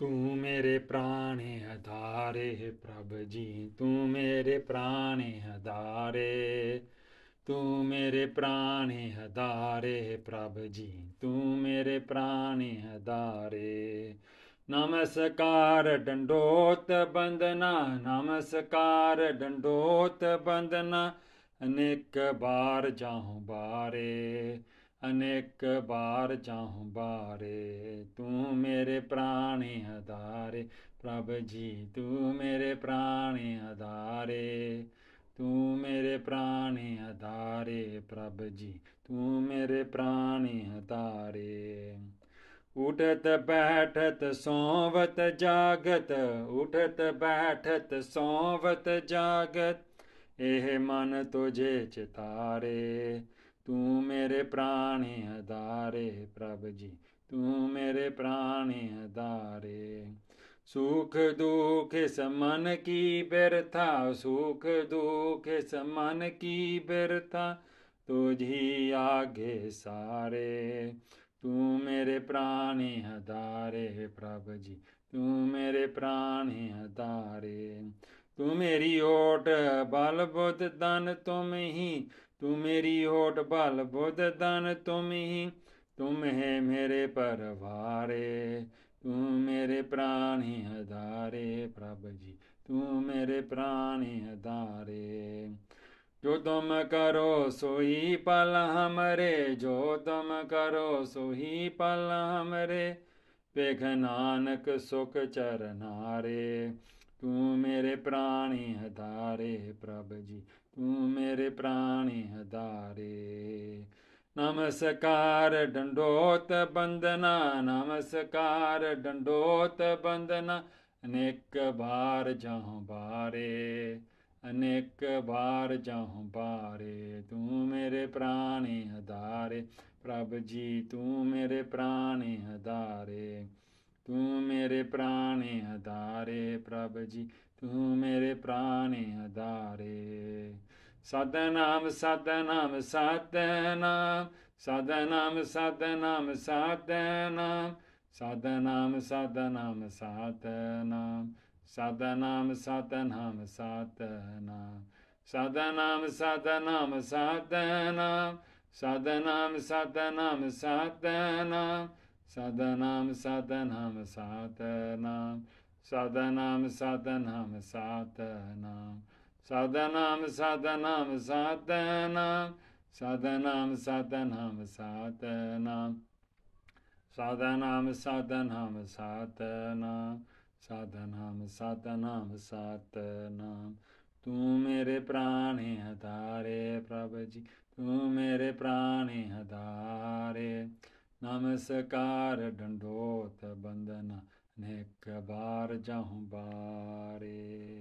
ਤੂੰ ਮੇਰੇ ਪ੍ਰਾਣ ਹਧਾਰੇ ਪ੍ਰਭ ਜੀ ਤੂੰ ਮੇਰੇ ਪ੍ਰਾਣ ਹਧਾਰੇ ਤੂੰ ਮੇਰੇ ਪ੍ਰਾਣ ਹਧਾਰੇ ਪ੍ਰਭ ਜੀ ਤੂੰ ਮੇਰੇ ਪ੍ਰਾਣ ਹਧਾਰੇ ਨਮਸਕਾਰ ਡੰਡੋਤ ਬੰਦਨਾ ਨਮਸਕਾਰ ਡੰਡੋਤ ਬੰਦਨਾ ਅਨੇਕ ਬਾਰ ਜਾਹੂ ਬਾਰੇ ਅਨੇਕ ਬਾਰ ਜਾਹੂੰ ਬਾਰੇ ਤੂੰ ਮੇਰੇ ਪ੍ਰਾਣੀ ਹਦਾਰੇ ਪ੍ਰਭ ਜੀ ਤੂੰ ਮੇਰੇ ਪ੍ਰਾਣੀ ਹਦਾਰੇ ਤੂੰ ਮੇਰੇ ਪ੍ਰਾਣੀ ਹਦਾਰੇ ਪ੍ਰਭ ਜੀ ਤੂੰ ਮੇਰੇ ਪ੍ਰਾਣੀ ਹਦਾਰੇ ਉਠਤ ਬੈਠਤ ਸੋਵਤ ਜਾਗਤ ਉਠਤ ਬੈਠਤ ਸੋਵਤ ਜਾਗਤ ਇਹ ਮਨ ਤੁਝੇ ਚਿਤਾਰੇ तू मेरे प्राण हदारे प्रभु जी तू मेरे प्राण हदारे सुख दुख समन की व्यर्था सुख दुख समन की व्यर्था तुझी आगे सारे तू मेरे प्राण हदारे प्रभ जी तू मेरे प्राण हदारे तू मेरी ओट बल बुद्ध दान तुम ही तू मेरी होठ बल बुध दान तुम ही तुम है मेरे परवारे तू मेरे प्राण ही हदारे प्रभु जी तू मेरे प्राण ही हदारे जो तुम करो सोही पल हमरे जो तुम करो सोही पल हमरे पेघ नानक सुख चरनारे ਤੂੰ ਮੇਰੇ ਪ੍ਰਾਣੀ ਹਦਾਰੇ ਪ੍ਰਭ ਜੀ ਤੂੰ ਮੇਰੇ ਪ੍ਰਾਣੀ ਹਦਾਰੇ ਨਮਸਕਾਰ ਡੰਡੋਤ ਬੰਦਨਾ ਨਮਸਕਾਰ ਡੰਡੋਤ ਬੰਦਨਾ ਅਨੇਕ ਬਾਰ ਜਾਹੁ ਬਾਰੇ ਅਨੇਕ ਬਾਰ ਜਾਹੁ ਬਾਰੇ ਤੂੰ ਮੇਰੇ ਪ੍ਰਾਣੀ ਹਦਾਰੇ ਪ੍ਰਭ ਜੀ ਤੂੰ ਮੇਰੇ ਪ੍ਰਾਣੀ ਹਦਾਰੇ तू मेरे प्राणे आधारे प्रभ जी तू मेरे प्राणे आधारे सदनाम सदनाम सदनाम सदनाम सदनाम सदनाम सदनाम सदनाम सदनाम सदनाम सदनाम सदनाम सदनाम सदनाम सदनाम सदनाम सदनाम सदनाम sadhanam sadhanam satanam sadhanam sadhanam satanam sadhanam sadhanam satanam sadhanam sadhanam satanam sadhanam sadhanam satanam साधनाम साधनाम सातनाम तू मेरे प्राण हधारे प्रभ जी तू मेरे प्राण हधारे नमस्कार डंडोत बंदन नेक बार जाऊं बारे